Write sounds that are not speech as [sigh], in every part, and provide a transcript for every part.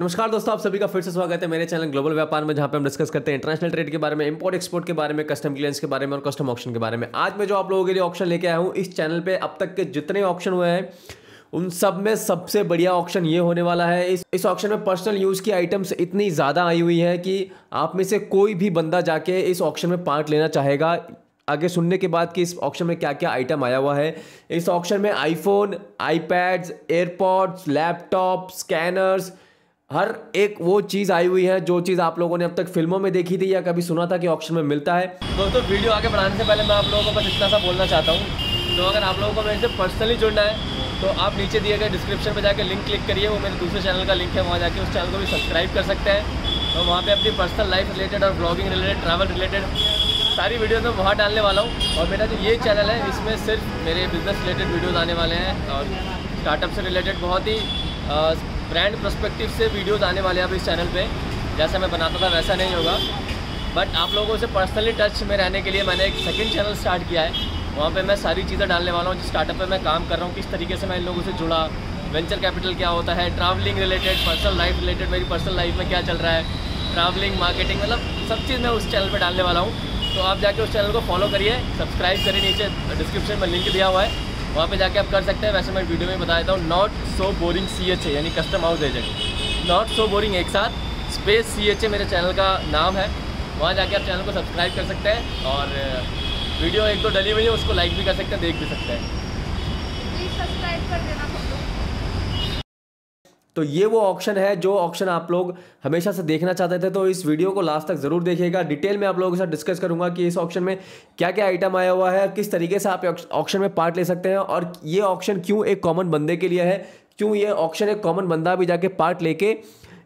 नमस्कार दोस्तों आप सभी का फिर से स्वागत है मेरे चैनल ग्लोबल व्यापार में जहाँ पे हम डिस्कस करते हैं इंटरनेशनल ट्रेड के बारे में इंपोर्ट एक्सपोर्ट के बारे में कस्टम क्लियरेंस के बारे में और कस्टम ऑप्शन के बारे में आज मैं जो आप लोगों के लिए ऑप्शन लेके आया हूँ इस चैनल पर अब तक के जितने ऑप्शन हुए हैं उन सब में सबसे बढ़िया ऑप्शन ये होने वाला है इस इस ऑप्शन में पर्सनल यूज़ की आइटम्स इतनी ज़्यादा आई हुई है कि आप में से कोई भी बंदा जाके इस ऑप्शन में पार्ट लेना चाहेगा आगे सुनने के बाद कि इस ऑप्शन में क्या क्या आइटम आया हुआ है इस ऑप्शन में iPhone iPads AirPods laptop scanners हर एक वो चीज़ आई हुई है जो चीज़ आप लोगों ने अब तक फिल्मों में देखी थी या कभी सुना था कि ऑप्शन में मिलता है दोस्तों तो वीडियो आगे बढ़ाने से पहले मैं आप लोगों को बस इतना सा बोलना चाहता हूँ तो अगर आप लोगों को मेरे से पर्सनली जुड़ना है तो आप नीचे दिए गए डिस्क्रिप्शन में जाकर लिंक क्लिक करिए वो मेरे दूसरे चैनल का लिंक है वहाँ जाके उस चैनल को भी सब्सक्राइब कर सकते हैं तो वहाँ पे अपनी पर्सनल लाइफ रिलेटेड और ब्लॉगिंग रिलेटेड ट्रैवल रिलेटेड सारी वीडियो मैं वहाँ डालने वाला हूँ और मेरा जो ये चैनल है इसमें सिर्फ मेरे बिज़नेस रिलेटेड वीडियोज़ आने वाले हैं और स्टार्टअप से रिलेटेड बहुत ही ब्रांड प्रस्पेक्टिव से वीडियोज़ आने वाले हैं अब इस चैनल पर जैसा मैं बनाता था वैसा नहीं होगा बट आप लोगों से पर्सनली टच में रहने के लिए मैंने एक सेकेंड चैनल स्टार्ट किया है वहाँ पे मैं सारी चीज़ें डालने वाला हूँ जिस स्टार्टअप पे मैं काम कर रहा हूँ किस तरीके से मैं इन लोगों से जुड़ा वेंचर कैपिटल क्या होता है travelling related personal life related मेरी पर्सनल लाइफ में क्या चल रहा है ट्रैवलिंग मार्केटिंग मतलब सब चीज़ मैं उस चैनल पर डालने वाला हूँ तो आप जाके उस चैनल को फॉलो करिए सब्सक्राइब करिए नीचे डिस्क्रिप्शन में लिंक दिया हुआ है वहाँ पे जाके आप कर सकते हैं वैसे मैं वीडियो में बता देता हूँ not so boring C H A यानी custom house agent not so boring एक साथ स्पेस सी एच ए मेरे चैनल का नाम है वहाँ जाके आप चैनल को सब्सक्राइब कर सकते हैं और वीडियो एक दो डली हुई है उसको लाइक भी कर सकते हैं देख भी सकते हैं तो ये वो ऑप्शन है जो ऑप्शन आप लोग हमेशा से देखना चाहते थे तो इस वीडियो को लास्ट तक ज़रूर देखिएगा डिटेल में आप लोगों के साथ डिस्कस करूंगा कि इस ऑप्शन में क्या क्या आइटम आया हुआ है किस तरीके से आप ऑप्शन में पार्ट ले सकते हैं और ये ऑप्शन क्यों एक कॉमन बंदे के लिए है क्यों ये ऑप्शन एक कॉमन बंदा भी जाके पार्ट लेके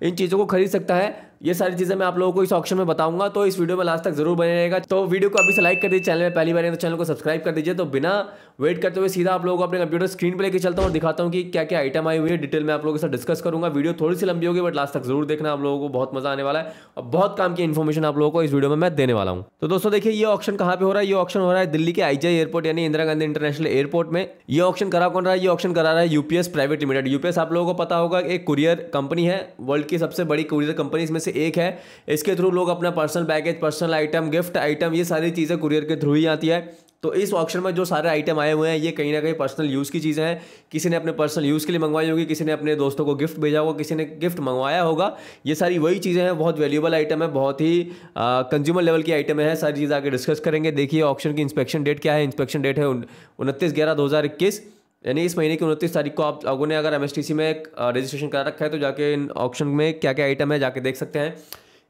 इन चीज़ों को खरीद सकता है ये सारी चीज़ें मैं आप लोगों को इस ऑप्शन में बताऊंगा तो इस वीडियो में लास्ट तक जरूर बने रहेगा तो वीडियो को अभी से लाइक कर दीजिए चैनल में पहली बार तो चैनल को सब्सक्राइब कर दीजिए तो बिना वेट करते हुए सीधा आप लोगों को अपने कंप्यूटर स्क्रीन पर लेकर चलता हूँ और दिखाता हूँ कि क्या क्या आइटम आई हुई है डिटेल में आप लोगों के साथ डिस्कस करूंगा वीडियो थोड़ी सी लंबी होगी बट लास्ट तक जरूर देखना आप लोगों को बहुत मजा आने वाला है और बहुत काम की इन्फॉर्मेशन आप लोगों को इस वीडियो में मैं देने वाला हूँ तो दोस्तों देखिए ये ऑप्शन कहाँ पे हो रहा है ये ऑप्शन हो रहा है दिल्ली के आईजीआई एयरपोर्ट यानी इंदिरा गांधी इंटरनेशनल एयरपोर्ट में ये ऑप्शन करा कौन रहा है ये ऑप्शन करा रहा है यूपीएस प्राइवेट लिमिटेड यूपीएस आप लोगों को पता होगा एक कुरियर कंपनी है वर्ल्ड की सबसे बड़ी कुरियर कंपनी इसमें से एक है इसके थ्रू लोग अपना personal baggage personal item gift item ये सारी चीज़ें कुरियर के थ्रू ही आती है तो इस ऑप्शन में जो सारे आइटम आए हुए हैं ये कहीं ना कहीं पर्सनल यूज़ की चीज़ें हैं किसी ने अपने पर्सनल यूज़ के लिए मंगवाई होगी किसी ने अपने दोस्तों को गिफ्ट भेजा होगा किसी ने गिफ्ट मंगवाया होगा ये सारी वही चीज़ें हैं बहुत वैल्यूबल आइटम है बहुत ही कंज्यूमर लेवल की आइटमें हैं सारी चीज़ आगे डिस्कस करेंगे देखिए ऑप्शन की इंस्पेक्शन डेट क्या है इंस्पेक्शन डेट है उनतीस ग्यारह दो हज़ार इक्कीस यानी इस महीने की उनतीस तारीख को आप लोगों ने अगर एम में रजिस्ट्रेशन करा रखा है तो जाके इन ऑप्शन में क्या क्या आइटम है जाके देख सकते हैं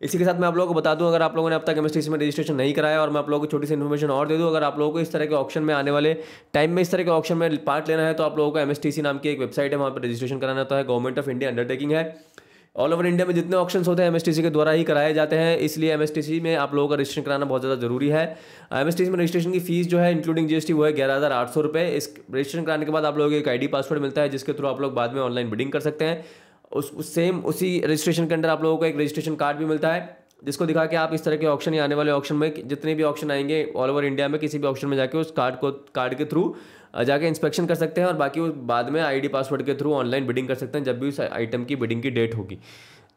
इसी के साथ मैं आप लोगों को बता दूं अगर आप लोगों ने अब तक एम में रजिस्ट्रेशन नहीं कराया और मैं आप लोगों को छोटी सी इन्फॉर्मेशन और दे दूं अगर आप लोगों को इस तरह के ऑप्शन में आने वाले टाइम में इस तरह के ऑप्शन में पार्ट लेना है तो आप लोगों को एम नाम की एक वेबसाइट है वहाँ पर रजिस्ट्रेशन कराना होता है गवर्नमेंट ऑफ इंडिया अंडरटेकिंग है ऑल ओवर इंडिया में जितने ऑप्शन होते हैं एमएसटीसी के द्वारा ही कराए जाते हैं इसलिए एमएसटीसी में आप लोगों का रजिस्ट्रेशन कराना बहुत ज़्यादा जरूरी है एमएसटीसी uh, में रजिस्ट्रेशन की फीस जो है इंक्लूडिंग जीएसटी वो है ग्यारह हज़ार आठ सौ रुपये इस रजिस्ट्रेशन कराने के बाद आप लोगों को एक आई पासवर्ड मिलता है जिसके थ्रू आप लोग बाद में ऑनलाइन बिडिंग कर सकते हैं उस सेम उसी रजिस्ट्रेशन के अंडर आप लोगों को एक रजिस्ट्रेशन कार्ड भी मिलता है जिसको दिखा के आप इस तरह के ऑप्शन या आने वाले ऑप्शन में जितने भी ऑप्शन आएंगे ऑल ओवर इंडिया में किसी भी ऑप्शन में जाके उस कार्ड को कार्ड के थ्रू जाके इंस्पेक्शन कर सकते हैं और बाकी बाद में आईडी पासवर्ड के थ्रू ऑनलाइन बिडिंग कर सकते हैं जब भी उस आइटम की बिडिंग की डेट होगी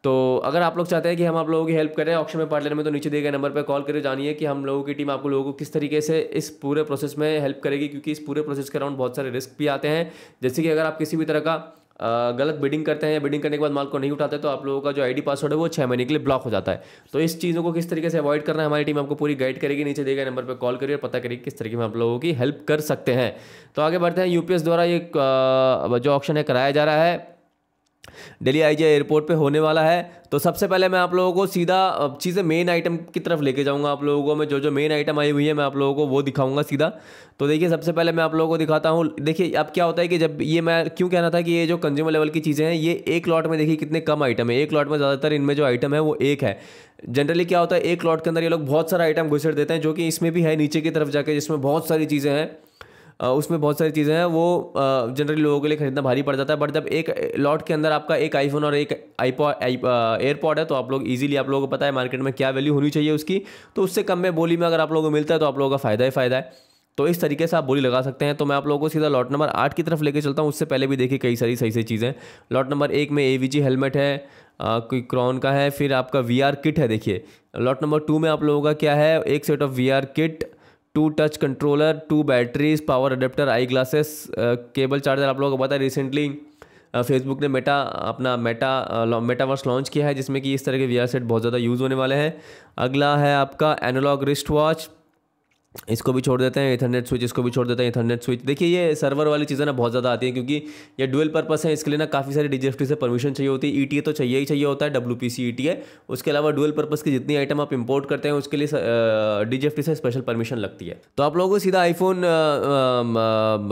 तो अगर आप लोग चाहते हैं कि हम आप लोगों की हेल्प करें ऑप्शन में पार्ट लेने में तो नीचे दिए गए नंबर पर कॉल करके जानिए कि हम लोगों की टीम आप लोगों को किस तरीके से इस पूरे प्रोसेस में हेल्प करेगी क्योंकि इस पूरे प्रोसेस के अराउंड बहुत सारे रिस्क भी आते हैं जैसे कि अगर आप किसी भी तरह का गलत बिडिंग करते हैं या बिडिंग करने के बाद माल को नहीं उठाते तो आप लोगों का जो आईडी पासवर्ड है वो छः महीने के लिए ब्लॉक हो जाता है तो इस चीज़ों को किस तरीके से अवॉइड करना है हमारी टीम आपको पूरी गाइड करेगी नीचे दिए गए नंबर पर कॉल करिए और पता करिए किस तरीके में आप लोगों की हेल्प कर सकते हैं तो आगे बढ़ते हैं यूपीएस द्वारा ये जो ऑप्शन है कराया जा रहा है दिल्ली आई एयरपोर्ट पे होने वाला है तो सबसे पहले मैं आप लोगों को सीधा चीज़ें मेन आइटम की तरफ लेके जाऊंगा आप लोगों को मैं जो जो मेन आइटम आई हुई है मैं आप लोगों को वो दिखाऊंगा सीधा तो देखिए सबसे पहले मैं आप लोगों को दिखाता हूँ देखिए अब क्या होता है कि जब ये मैं क्यों कहना था कि ये जो कंज्यूमर लेवल की चीज़ें हैं ये एक लॉट में देखिए कितने कम आइटम है एक लॉट में ज़्यादातर इनमें जो आइटम है वो एक है जनरली क्या होता है एक लॉट के अंदर ये लोग बहुत सारा आइटम घुसर देते हैं जो कि इसमें भी है नीचे की तरफ जाके जिसमें बहुत सारी चीज़ें हैं उसमें बहुत सारी चीज़ें हैं वो जनरली लोगों के लिए खरीदना भारी पड़ जाता है बट जब एक लॉट के अंदर आपका एक आईफोन और एक आईपॉड एयरपॉड है तो आप लोग ईजिली आप लोगों को पता है मार्केट में क्या वैल्यू होनी चाहिए उसकी तो उससे कम में बोली में अगर आप लोगों को मिलता है तो आप लोगों का फ़ायदा ही फ़ायदा है तो इस तरीके से आप बोली लगा सकते हैं तो मैं आप लोगों को सीधा लॉट नंबर आठ की तरफ लेके चलता हूँ उससे पहले भी देखिए कई सारी सही सही चीज़ें लॉट नंबर एक में ए हेलमेट है कोई क्रॉन का है फिर आपका वी किट है देखिए लॉट नंबर टू में आप लोगों का क्या है एक set of V kit two touch controller two batteries power adapter eye glasses cable charger आप लोगों को पता है रिसेंटली फेसबुक ने मेटा अपना मेटा मेटावर्स लॉन्च किया है जिसमें कि इस तरह के वी सेट बहुत ज़्यादा यूज़ होने वाले हैं अगला है आपका एनालॉग रिस्ट वॉच इसको भी छोड़ देते हैं इथरनेट स्विच इसको भी छोड़ देते हैं इथरनेट स्विच देखिए ये सर्वर वाली चीज़ें ना बहुत ज़्यादा आती हैं क्योंकि ये डुअल पर्पस है इसके लिए ना काफ़ी सारी डी से परमिशन चाहिए होती है ई e तो चाहिए ही चाहिए होता है डब्ल्यू पी सी उसके अलावा डुअल पर्पस की जितनी आइटम आप इंपोर्ट करते हैं उसके लिए डीजीएफटी से स्पेशल परमिशन लगती है तो आप लोगों को सीधा आईफोन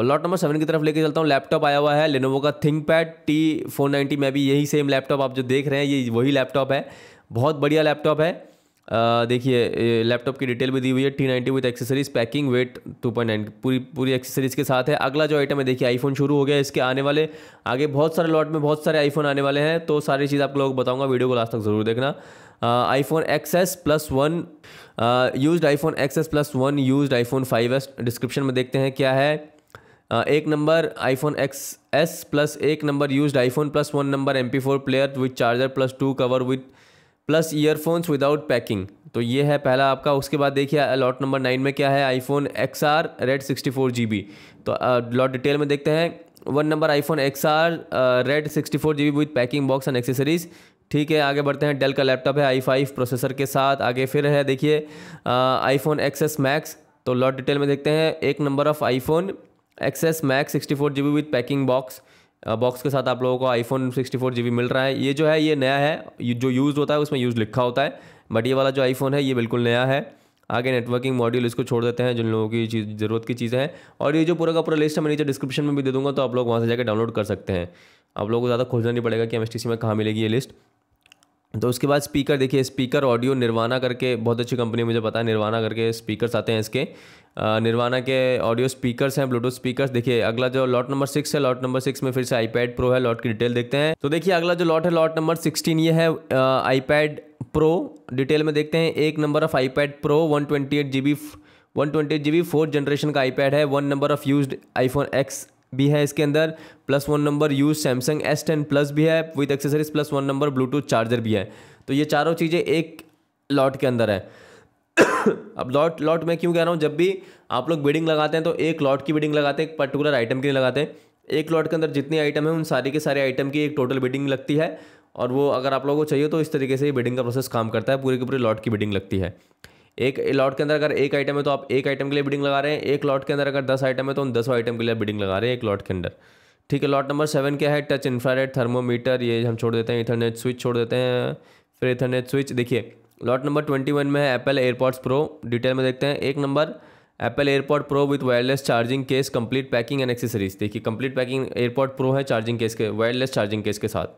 लॉट नंबर सेवन की तरफ लेके चलता हूँ लैपटॉप आया हुआ है लेनोवो का think pad T four ninety में भी यही सेम लैपटॉप आप जो देख रहे हैं ये वही लैपटॉप है बहुत बढ़िया लैपटॉप है देखिए लैपटॉप की डिटेल भी दी हुई है T ninety with accessories packing weight two point nine पूरी पूरी एक्सेसरीज के साथ है अगला जो आइटम है देखिए आईफोन शुरू हो गया इसके आने वाले आगे बहुत सारे लॉट में बहुत सारे आईफोन आने वाले हैं तो सारी चीज़ आप लोग बताऊँगा वीडियो को लास्ट तक ज़रूर देखना iPhone X S plus one used iPhone X S plus one used iPhone five S description में देखते हैं क्या है uh, एक number iPhone X S plus एक number used iPhone plus one number M P four player with charger plus two cover with plus earphones without packing तो ये है पहला आपका उसके बाद देखिए लॉट नंबर नाइन में क्या है iPhone X R red sixty four G B तो लॉट डिटेल में देखते हैं one number iPhone X R red sixty four G B with packing box and accessories ठीक है आगे बढ़ते हैं डेल का लैपटॉप है आई फाइव प्रोसेसर के साथ आगे फिर है देखिए आईफोन एक्स एस मैक्स तो लॉट डिटेल में देखते हैं एक number of iPhone X S max sixty four G B with packing box box के साथ आप लोगों को आईफोन 64 जीबी मिल रहा है ये जो है ये नया है जो यूज़ होता है उसमें यूज़ लिखा होता है बट ये वाला जो आईफोन है ये बिल्कुल नया है आगे नेटवर्किंग मॉड्यूल इसको छोड़ देते हैं जिन लोगों की चीज़ ज़रूरत की चीज़ें हैं और ये जो पूरा का पूरा लिस्ट है मैं नीचे डिस्क्रिप्शन में भी दे दूंगा तो आप लोग वहाँ से जाकर डाउनलोड कर सकते हैं आप लोगों को ज़्यादा खोजना नहीं पड़ेगा कि एम में कहाँ मिलेगी ये लिस्ट तो उसके बाद स्पीकर देखिए स्पीकर ऑडियो निर्वाणा करके बहुत अच्छी कंपनी मुझे पता है निर्वाणा करके स्पीकर्स आते हैं इसके निर्वाणा के ऑडियो स्पीकर्स हैं ब्लूटूथ स्पीकर्स देखिए अगला जो लॉट नंबर सिक्स है लॉट नंबर सिक्स में फिर से आईपैड प्रो है लॉट की डिटेल देखते हैं तो देखिए अगला जो लॉट है लॉट नंबर सिक्सटीन ये है आईपैड प्रो डिटेल में देखते हैं एक number of iPad pro one twenty eight G B one twenty eight G B fourth generation का आईपैड है one number of used iPhone X भी है इसके अंदर plus one number used Samsung S ten plus भी है with accessories plus one number Bluetooth charger भी है तो ये चारों चीज़ें एक लॉट के अंदर है [coughs] अब लॉट लॉट मैं क्यों कह रहा हूँ जब भी आप लोग बिडिंग लगाते हैं तो एक लॉट की बिडिंग लगाते हैं एक पर्टिकुलर आइटम की लगाते लगाते एक लॉट के अंदर जितनी आइटम है उन सारी के सारे आइटम की एक टोटल बिडिंग लगती है और वो अगर आप लोगों को चाहिए तो इस तरीके से ही बिडिंग का प्रोसेस काम करता है पूरे के पूरे लॉट की बिडिंग लगती है एक लॉट के अंदर अगर एक आइटम है तो आप एक आइटम के लिए बिडिंग लगा रहे हैं एक लॉट के अंदर अगर दस आइटम है तो उन दसों आइटम के लिए बिडिंग लगा रहे हैं एक लॉट के अंदर ठीक है लॉट नंबर सेवन क्या है टच इन्फ्रारेड थर्मोमीटर ये हम छोड़ देते हैं इथरनेट स्विच छोड़ देते हैं फिर इथरनेट स्विच देखिए लॉट नंबर ट्वेंटी वन में है एप्पल एयरपॉड्स प्रो डिटेल में देखते हैं एक number Apple AirPod pro with wireless charging case complete packing and accessories देखिए कंप्लीट पैकिंग एयरपॉड प्रो है चार्जिंग केस के वायरलेस चार्जिंग केस के साथ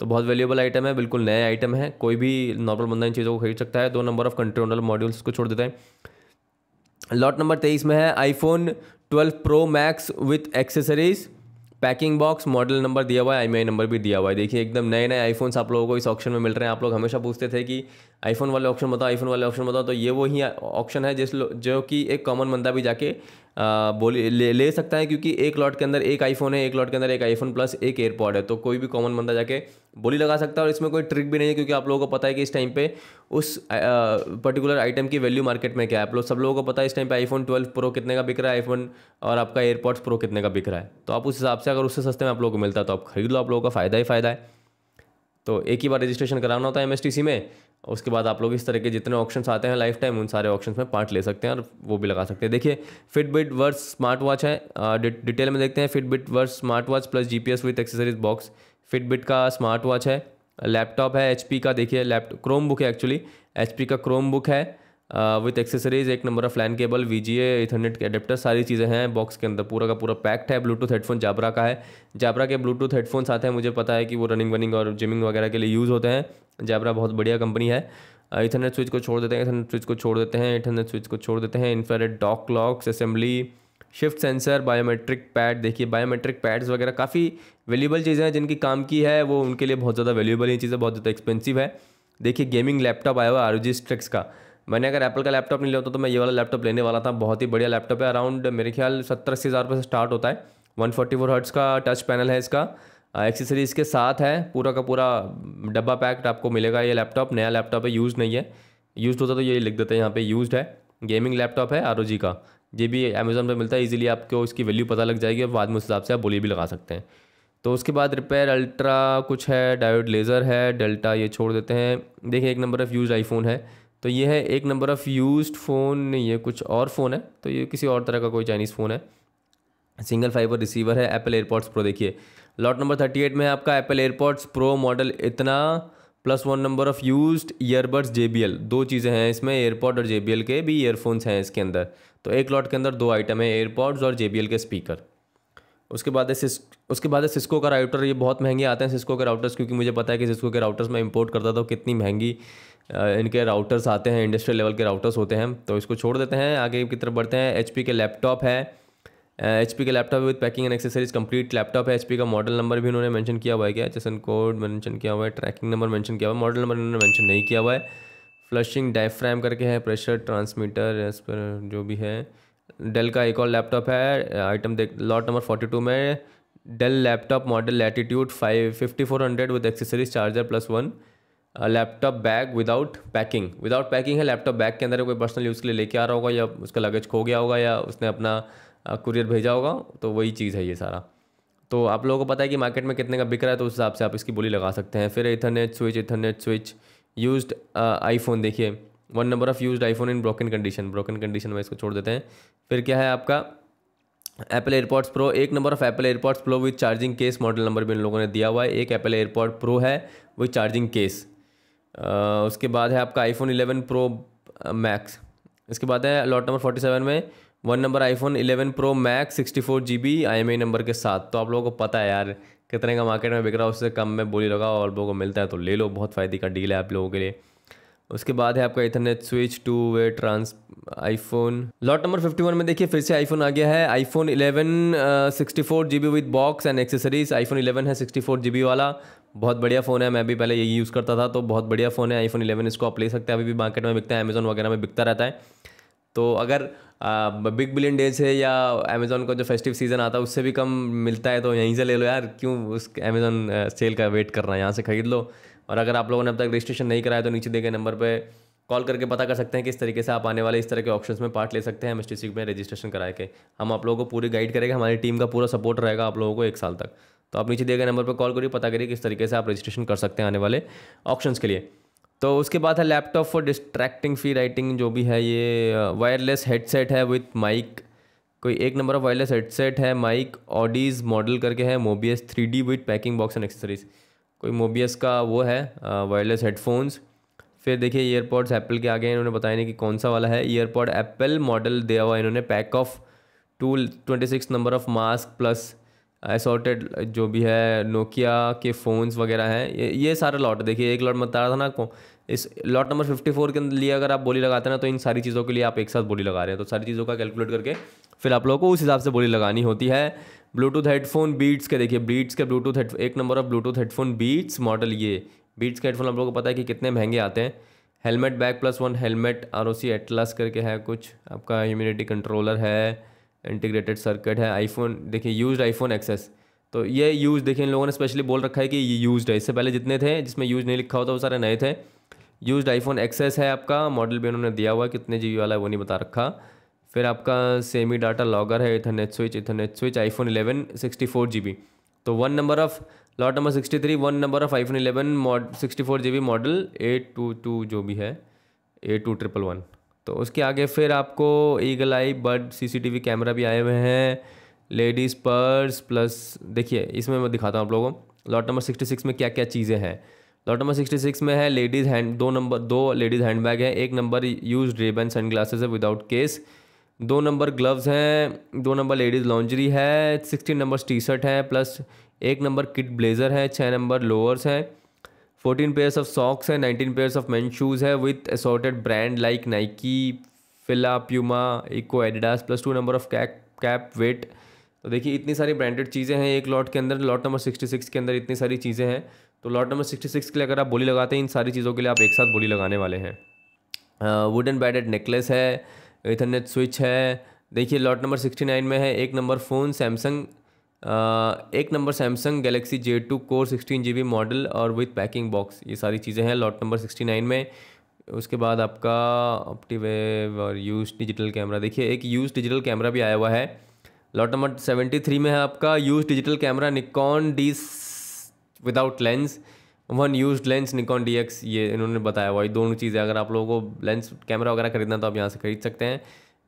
तो बहुत वैल्यूबल आइटम है बिल्कुल नया आइटम है कोई भी नॉर्मल बंदा इन चीज़ों को खरीद सकता है दो नंबर ऑफ कंट्रोनल मॉड्यूल्स को छोड़ देता है लॉट नंबर तेईस में है iPhone twelve pro max with accessories packing box model number दिया हुआ है आई नंबर भी दिया हुआ है देखिए एकदम नए नए आईफोन्स आप लोगों को इस ऑप्शन में मिल रहे हैं आप लोग हमेशा पूछते थे कि आईफोन वाले ऑप्शन बताओ आईफोन वाले ऑप्शन बताओ तो ये वही ऑप्शन है जिस जो कि एक कॉमन बंदा भी जाके बोली ले, ले सकता है क्योंकि एक लॉट के अंदर एक आईफोन है एक लॉट के अंदर एक आईफोन प्लस एक एयरपॉड है तो कोई भी कॉमन बंदा जाके बोली लगा सकता है और इसमें कोई ट्रिक भी नहीं है क्योंकि आप लोगों को पता है कि इस टाइम पे उस पर्टिकुलर आइटम की वैल्यू मार्केट में क्या है आप लोग सब लोगों को पता है इस टाइम पे आईफोन ट्वेल्व प्रो कितने का बिक रहा है आईफोन और आपका एयरपॉड्स प्रो कितने का बिक रहा है तो आप उस हिसाब से अगर उससे सस्ते में आप लोगों को मिलता है तो आप खरीद लो आप लोगों का फ़ायदा ही फ़ायदा है तो एक ही बार रजिस्ट्रेशन कराना होता है एम में उसके बाद आप लोग इस तरह के जितने ऑप्शन आते हैं लाइफ टाइम उन सारे ऑप्शन में पार्ट ले सकते हैं और वो भी लगा सकते हैं देखिए फिटबिट वर्स स्मार्ट वॉच है डिटेल में देखते हैं Fitbit Versa smart watch plus G P S with accessories box Fitbit का स्मार्ट वॉच है लैपटॉप है एच का देखिए लैप क्रोम बुक है एक्चुअली एच का क्रोम बुक है विथ uh, एक्सेसरीज एक number of LAN cable V G Ethernet के अडेप्टर सारी चीज़ें हैं बॉक्स के अंदर पूरा का पूरा पैक्ड है ब्लूटूथ हेडफोन जाबरा का है जाबरा के ब्लूटूथ हेडफोन आते हैं मुझे पता है कि वो रनिंग वनिंग और जिमिंग वगैरह के लिए यूज़ होते हैं जाबरा बहुत बढ़िया कंपनी है इथरनेट uh, स्विच को छोड़ देते हैं इथरनेट स्विच को छोड़ देते हैं इथरनेट स्विच को छोड़ देते हैं infrared dock locks assembly shift sensor biometric pad देखिए बायोमेट्रिक पैड्स वगैरह काफ़ी वैल्यूबल चीज़ें हैं जिनकी काम की है वो उनके लिए बहुत ज़्यादा वैल्यूबल ये चीज़ें बहुत ज़्यादा एक्सपेंसिव है देखिए गेमिंग लैपटॉप आया हुआ आर जी स्ट्रिक्स का मैंने अगर एप्पल का लैपटॉप नहीं लिया होता तो मैं ये वाला लैपटॉप लेने वाला था बहुत ही बढ़िया लैपटॉप है अराउंड मेरे ख्याल सत्तर अस्सी हज़ार रुपये से स्टार्ट होता है वन फोर्टी फोर हर्ट्स का टच पैनल है इसका एक्सेसरीज के साथ है पूरा का पूरा डब्बा पैक्ड आपको मिलेगा ये लैपटॉप नया लैपटॉप है यूज़ नहीं है यूज़ होता तो ये लिख देते हैं यहाँ पे यूज़ है गेमिंग लैपटॉप है आर का ये भी अमेज़ोन पर मिलता है ईजिली आपको इसकी वैल्यू पता लग जाएगी और बाद में उस हिसाब से आप बोली भी लगा सकते हैं तो उसके बाद रिपेयर अल्ट्रा कुछ है डायोड लेज़र है डेल्टा ये छोड़ देते हैं देखिए एक नंबर ऑफ़ यूज आईफोन है तो ये है एक नंबर ऑफ़ यूज्ड फ़ोन नहीं है कुछ और फ़ोन है तो ये किसी और तरह का कोई चाइनीज़ फ़ोन है सिंगल फाइबर रिसीवर है एप्पल एयरपॉड्स प्रो देखिए लॉट नंबर थर्टी एट में आपका एप्पल एयरपॉड्स प्रो मॉडल इतना plus one number of used earbuds J B L दो चीज़ें हैं इसमें एयरपॉड और जे बी एल के भी ईयरफोन्स हैं इसके अंदर तो एक लॉट के अंदर दो आइटम है एयरपॉड्स और जे बी एल के स्पीकर उसके बाद है सिस्क उसके बाद है सिस्को का राउटर ये बहुत महंगे आते हैं सिस्को के राउटर्स क्योंकि मुझे पता है कि सिस्को के राउटर्स मैं इंपोर्ट करता था तो कितनी महंगी इनके राउटर्स आते हैं इंडस्ट्रियल लेवल के राउटर्स होते हैं तो इसको छोड़ देते हैं आगे की तरफ बढ़ते हैं एच के लैपटॉप है एच के laptop with packing and accessories complete laptop है एच का मॉडल नंबर भी उन्होंने मैंशन किया हुआ है क्या जैसन कोड मैंशन किया हुआ है ट्रैकिंग नंबर मैंशन किया हुआ है मॉडल नंबर इन्होंने मैंशन नहीं किया हुआ है फ्लशिंग डायफ्राम करके है प्रेशर ट्रांसमीटर एस पर जो भी है डेल का एक और लैपटॉप है आइटम देख लॉट नंबर फोर्टी टू में Dell laptop model Latitude five fifty four hundred with accessories charger plus one laptop bag without packing without packing है लैपटॉप बैग के अंदर कोई पर्सनल यूज़ के लिए लेके आ रहा होगा या उसका लगेज खो गया होगा या उसने अपना कुरियर भेजा होगा तो वही चीज़ है ये सारा तो आप लोगों को पता है कि मार्केट में कितने का बिक रहा है तो उस हिसाब से आप इसकी बोली लगा सकते हैं फिर Ethernet switch Ethernet switch used iPhone देखिए one number of used iPhone in broken condition broken condition में इसको छोड़ देते हैं फिर क्या है आपका एप्पल एयरपॉड्स प्रो एक number of Apple AirPods pro with charging case model number भी इन लोगों ने दिया हुआ है एक एप्पल एयरपॉड प्रो है विथ चार्जिंग केस उसके बाद है आपका आईफोन इलेवन प्रो मैक्स इसके बाद है लॉट नंबर फोर्टी सेवन में one number iPhone eleven pro max sixty four G B I M I number के साथ तो आप लोगों को पता है यार कितने का मार्केट में बिक रहा है उससे कम में बोली लगा और लोगों को मिलता है तो ले लो बहुत फ़ायदे का डील है आप लोगों के लिए उसके बाद है आपका Ethernet switch two way trans iPhone lot number 51 में देखिए फिर से आईफोन आ गया है iPhone 11 sixty four G B with box and accessories iPhone 11 है सिक्सटी फोर जी बी वाला बहुत बढ़िया फ़ोन है मैं भी पहले यही यूज़ करता था तो बहुत बढ़िया फ़ोन है आईफोन 11 इसको आप ले सकते हैं अभी भी मार्केट में बिकता है अमेज़ॉन वगैरह में बिकता रहता है तो अगर बिग बिलियन डेज है या अमेज़ॉन का जो फेस्टिव सीज़न आता है उससे भी कम मिलता है तो यहीं से ले लो यार क्यों उस अमेज़ॉन सेल uh, का वेट करना है यहाँ से ख़रीद लो और अगर आप लोगों ने अब तक रजिस्ट्रेशन नहीं कराया तो नीचे दिए गए नंबर पर कॉल करके पता कर सकते हैं किस तरीके से आप आने वाले इस तरह के ऑप्शन में पार्ट ले सकते हैं एम में रजिस्ट्रेशन करा के हम आप लोगों को पूरी गाइड करेंगे हमारी टीम का पूरा सपोर्ट रहेगा आप लोगों को एक साल तक तो आप नीचे दिए गए नंबर पर कॉल करिए पता करिए किस तरीके से आप रजिस्ट्रेशन कर सकते हैं आने वाले ऑप्शन के लिए तो उसके बाद है laptop for distracting fee writing जो भी है ये वायरलेस uh, हेडसेट है विथ माइक कोई एक नंबर ऑफ वायरलेस हेडसेट है माइक ऑडीज मॉडल करके है Mobius three D with packing box and accessories कोई मोबियस का वो है वायरलेस uh, हेडफोन्स फिर देखिए ईयरपॉड्स एप्पल के आगे इन्होंने बताया नहीं कि कौन सा वाला है ईयरपॉड एप्पल मॉडल दिया हुआ इन्होंने pack of two twenty six number of mask plus assorted जो भी है नोकिया के फ़ोन्स वगैरह हैं ये, ये सारा लॉट देखिए एक लॉट बता रहा था ना आपको इस लॉट नंबर फिफ्टी फोर के लिए अगर आप बोली लगाते हैं ना तो इन सारी चीज़ों के लिए आप एक साथ बोली लगा रहे हैं तो सारी चीज़ों का कैलकुलेट करके फिर आप लोगों को उस हिसाब से बोली लगानी होती है ब्लूटूथ हेडफोन बीट्स के देखिए बीट्स के ब्लूटूथ एक number of Bluetooth headphone Beats model ये बीट्स के हेडफोन आप लोगों को पता है कि कितने महंगे आते हैं helmet bag plus one helmet R O C Atlas करके है कुछ आपका ह्यूमिडिटी कंट्रोलर है इंटीग्रेटेड सर्किट है आईफोन देखिए यूज्ड आईफोन एक्सेस तो ये यूज़ देखिए इन लोगों ने स्पेशली बोल रखा है कि ये यूज्ड है इससे पहले जितने थे जिसमें यूज नहीं लिखा होता वो सारे नए थे यूज्ड आईफोन एक्सेस है आपका मॉडल भी उन्होंने दिया हुआ कितने जी वाला है वो नहीं बता रखा फिर आपका सेमी डाटा लॉगर है Ethernet switch Ethernet switch iPhone sixty four G B तो one number of lot number sixty three one number of iPhone eleven mod sixty four G B model eight two two जो भी है eight to triple one तो उसके आगे फिर आपको eagle eye bird V camera भी आए हुए हैं लेडीज़ पर्स प्लस देखिए इसमें मैं दिखाता हूँ आप लोगों को लॉट नंबर सिक्सटी सिक्स में क्या क्या चीज़ें हैं लॉट नंबर सिक्सटी सिक्स में है लेडीज़ हैंड दो नंबर दो लेडीज़ हैंड बैग है एक number used Ray-Ban sun glasses है विदाउट केस दो नंबर ग्लव्स हैं दो नंबर लेडीज़ लॉन्जरी है सिक्सटीन नंबर टी शर्ट है प्लस एक नंबर किट ब्लेजर है छः नंबर लोअर्स हैं फोर्टीन पेयर्स ऑफ सॉक्स है nineteen pairs of man shoes है with assorted brand like Nike Fila Puma Ecco Adidas plus two number of cap cap weight तो देखिए इतनी सारी ब्रांडेड चीज़ें हैं एक लॉट के अंदर लॉट नंबर सिक्सटी सिक्स के अंदर इतनी सारी चीज़ें हैं तो लॉट नंबर सिक्सटी सिक्स के लिए अगर आप बोली लगाते हैं इन सारी चीज़ों के लिए आप एक साथ बोली लगाने वाले हैं वुडन बैडेड नेकलेस है इथरनेट स्विच है देखिए लॉट नंबर सिक्सटी नाइन में है एक नंबर फ़ोन सैमसंग एक number Samsung Galaxy J two core sixteen G B model और विथ पैकिंग बॉक्स ये सारी चीज़ें हैं लॉट नंबर सिक्सटी नाइन में उसके बाद आपका ऑप्टिवेव और यूज डिजिटल कैमरा देखिए एक यूज डिजिटल कैमरा भी आया हुआ है लॉट नंबर सेवेंटी थ्री में है आपका used digital camera Nikon D without lens one used lens Nikon D X ये इन्होंने बताया हुआ ये दोनों चीज़ें अगर आप लोगों को लेंस कैमरा वगैरह खरीदना तो आप यहाँ से खरीद सकते हैं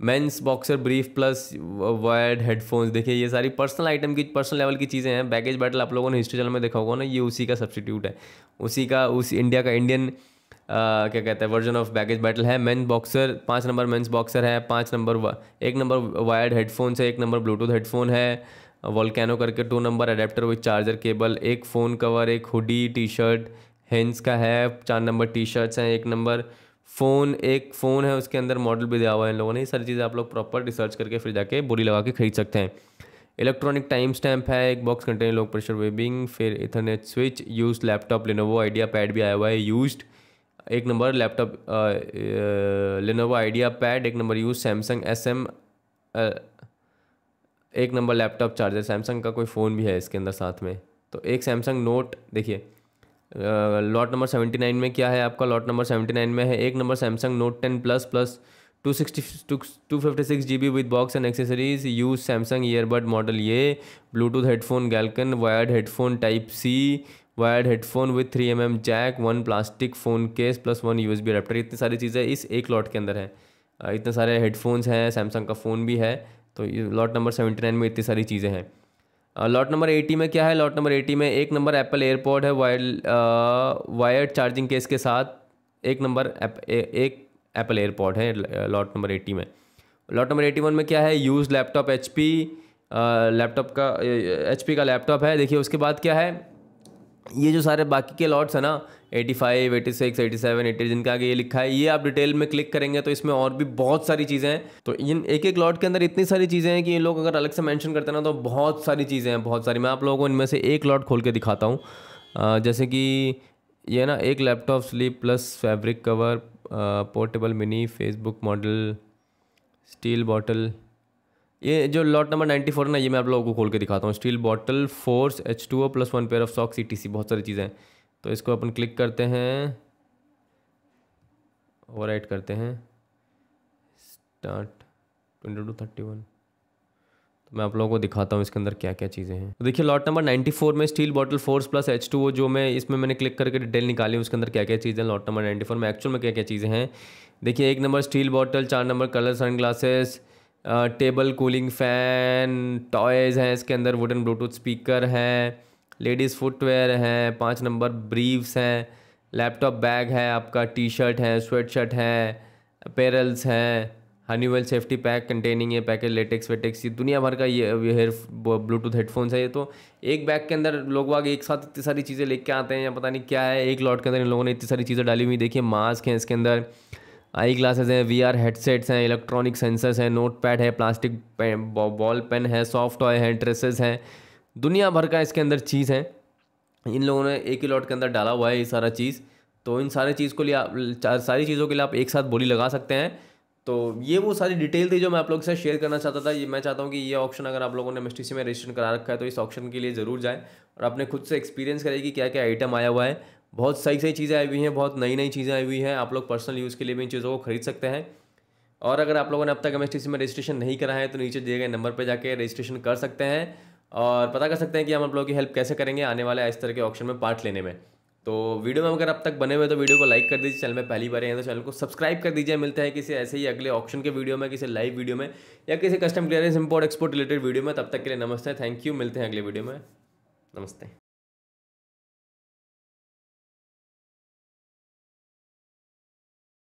men's boxer brief plus wired headphones देखिए ये सारी पर्सनल आइटम की पर्सनल लेवल की चीज़ें हैं बैगेज बैटल आप लोगों ने हिस्ट्री चैनल में देखा होगा ना ये उसी का सब्सटीट्यूट है उसी का उस इंडिया का इंडियन Uh, क्या कहते हैं वर्जन ऑफ बैगेज बैटल है मेंस बॉक्सर पाँच नंबर मेंस बॉक्सर है पाँच नंबर एक नंबर वायर्ड हेडफोन्स है एक नंबर ब्लूटूथ हेडफोन है वॉलकैनो करके two number adapter with charger cable एक फ़ोन कवर एक हुडी टी शर्ट हेंस का है चार नंबर टी शर्ट्स हैं एक नंबर फ़ोन एक फ़ोन है उसके अंदर मॉडल भी दिया हुआ है इन लोगों ने ये सारी चीज़ें आप लोग प्रॉपर रिसर्च करके फिर जाके बोली लगा के खरीद सकते हैं इलेक्ट्रॉनिक टाइम स्टैम्प है एक बॉक्स कंटेनर लोग प्रेशर वेबिंग फिर Ethernet switch used laptop Lenovo idea pad भी आया हुआ है यूज एक number laptop Lenovo idea pad एक number used Samsung S M एक नंबर लैपटॉप चार्जर सैमसंग का कोई फ़ोन भी है इसके अंदर साथ में तो एक सैमसंग नोट देखिए लॉट नंबर सेवेंटी नाइन में क्या है आपका लॉट नंबर सेवेंटी नाइन में है एक number Samsung note ten plus plus two sixty two fifty six G B with box and accessories use Samsung earbud model ये Bluetooth headphone गैलकन wired headphone type C wired headphone with three M M jack one plastic phone case plus one U S B adapter इतनी सारी चीज़ें इस एक lot के अंदर हैं इतने सारे हेडफोन्स हैं सैमसंग का फ़ोन भी है तो लॉट नंबर सेवेंटी नाइन में इतनी सारी चीज़ें हैं लॉट नंबर एटी में क्या है लॉट नंबर एटी में एक नंबर एप्पल एयरपोर्ट है वायर वायर्ड चार्जिंग केस के साथ एक नंबर एक एप्पल एयरपोर्ट है लॉट नंबर एटी में लॉट नंबर एटी वन में क्या है यूज़ लैपटॉप एच लैपटॉप का एच का लैपटॉप है देखिए उसके बाद क्या है ये जो सारे बाकी के लॉट्स हैं ना 85, 86, 87, 88 जिनका आगे ये लिखा है ये आप डिटेल में क्लिक करेंगे तो इसमें और भी बहुत सारी चीज़ें हैं तो इन एक एक लॉट के अंदर इतनी सारी चीज़ें हैं कि ये लोग अगर अलग से मेंशन करते हैं ना तो बहुत सारी चीज़ें हैं बहुत सारी मैं आप लोगों को इनमें से एक लॉट खोल के दिखाता हूँ जैसे कि ये ना एक laptop sleeve plus fabric cover portable mini Facebook model steel bottle ये जो लॉट नंबर 94 है ना ये मैं आप लोगों को खोल के दिखाता हूँ steel bottle force H two O plus one pair of socks E T C बहुत सारी चीज़ें हैं तो इसको अपन क्लिक करते हैं ओवर एड करते हैं start twenty two thirty one तो मैं आप लोगों को दिखाता हूँ इसके अंदर क्या क्या चीज़ें हैं तो देखिए लॉट नंबर नाइन्टी फोर में steel bottle force plus H two जो मैं इसमें मैंने क्लिक करके डिटेल निकाली उसके अंदर क्या क्या चीज़ें हैं लॉट नंबर नाइन्टी फोर में एक्चुअल में क्या क्या चीज़ें हैं देखिए एक नंबर स्टील बॉटल चार number colour sun glasses table cooling fan toys हैं इसके अंदर वुडन ब्लूटूथ स्पीकर हैं लेडीज़ फुटवेयर हैं पाँच नंबर ब्रीव्स हैं लैपटॉप बैग है आपका टी शर्ट है स्वेट शर्ट है अपेरल्स हैं हनीवेल सेफ्टी पैक कंटेनिंग ये पैकेज लेटेक्स वेटेक्स ये दुनिया भर का ये हेयर ब्लूटूथ हेडफोन्स है ये तो एक बैग के अंदर लोग वाग एक साथ इतनी सारी चीज़ें लेके आते हैं या पता नहीं क्या है एक लॉट के अंदर इन लोगों ने इतनी सारी चीज़ें डाली हुई देखिए मास्क हैं इसके अंदर आई ग्लासेस हैं वी आर हेडसेट्स हैं इलेक्ट्रॉनिक सेंसर्स हैं नोट पैड है प्लास्टिक बॉल पेन है सॉफ्ट टॉय हैं ड्रेसेस हैं दुनिया भर का इसके अंदर चीज़ है इन लोगों ने एक ही लॉट के अंदर डाला हुआ है ये सारा चीज़ तो इन सारे चीज़ को लिए आप सारी चीज़ों के लिए आप एक साथ बोली लगा सकते हैं तो ये वो सारी डिटेल थी जो मैं आप लोग के साथ शेयर करना चाहता था ये मैं चाहता हूँ कि ये ऑप्शन अगर आप लोगों ने एम में रजिस्ट्रेशन करा रखा है तो इस ऑप्शन के लिए ज़रूर जाएँ और अपने खुद से एक्सपीरियंस करें कि क्या क्या आइटम आया हुआ है बहुत सही सही चीज़ें आई हुई हैं बहुत नई नई चीज़ें आई हुई हैं आप लोग पर्सनल यूज़ के लिए भी इन चीज़ों को खरीद सकते हैं और अगर आप लोगों ने अब तक एम में रजिस्ट्रेशन नहीं करा है तो नीचे दिए गए नंबर पर जाके रजिस्ट्रेशन कर सकते हैं और पता कर सकते हैं कि हम आप लोगों की हेल्प कैसे करेंगे आने वाले इस तरह के ऑप्शन में पार्ट लेने में तो वीडियो में अगर अब तक बने हुए तो वीडियो को लाइक कर दीजिए चैनल में पहली बार हैं तो चैनल को सब्सक्राइब कर दीजिए मिलते हैं किसी ऐसे ही अगले ऑप्शन के वीडियो में किसी लाइव वीडियो में या किसी custom clearance import export related video में तब तक के लिए नमस्ते थैंक यू मिलते हैं अगले वीडियो में नमस्ते